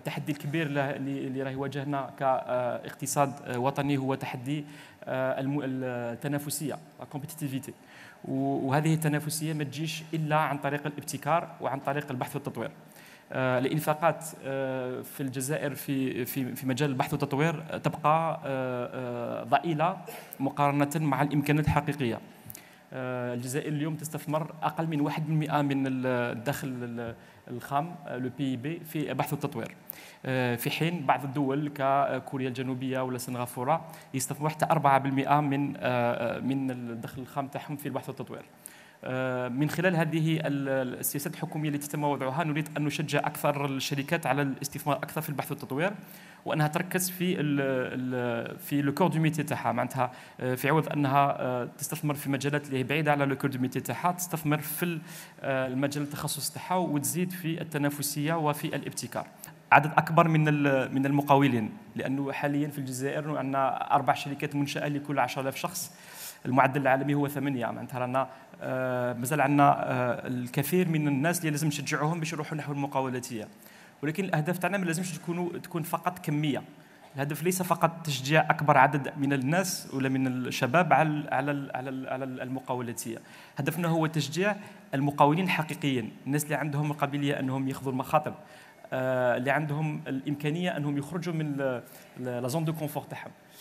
التحدي الكبير اللي راه يواجهنا كاقتصاد آه، وطني هو تحدي آه، التنافسيه لا كومبيتيتيفيتي وهذه التنافسيه ما تجيش الا عن طريق الابتكار وعن طريق البحث والتطوير آه، الانفاقات في الجزائر في في في مجال البحث والتطوير تبقى ضئيله مقارنه مع الامكانات الحقيقيه آه، الجزائر اليوم تستثمر اقل من 1% من الدخل الخام آه، لو بي بي في بحث والتطوير آه، في حين بعض الدول ككوريا الجنوبيه ولا سنغافوره يستثمر حتى 4% من من الدخل الخام تاعهم في البحث والتطوير آه، من خلال هذه السياسات الحكومية التي تم وضعها نريد أن نشجع أكثر الشركات على الاستثمار أكثر في البحث والتطوير وأنها تركز في الـ في لو كور دو ميتي تاعها معناتها آه، في عوض أنها آه، تستثمر في مجالات اللي هي بعيدة على لو كور دو ميتي تاعها تستثمر في المجال التخصص تاعها وتزيد في التنافسية وفي الابتكار عدد اكبر من من المقاولين لانه حاليا في الجزائر عندنا اربع شركات منشاه لكل 10000 شخص المعدل العالمي هو ثمانية معناتها رانا آه، مازال عندنا آه، الكثير من الناس اللي لازم نشجعوهم باش يروحوا نحو المقاولاتيه ولكن الاهداف تاعنا ما لازمش تكونوا تكون فقط كميه الهدف ليس فقط تشجيع اكبر عدد من الناس ولا من الشباب على على على على المقاولاتيه هدفنا هو تشجيع المقاولين الحقيقيين الناس اللي عندهم القابليه انهم ياخذوا المخاطر آه، اللي عندهم الامكانيه انهم يخرجوا من لا زون دو كونفور تاعهم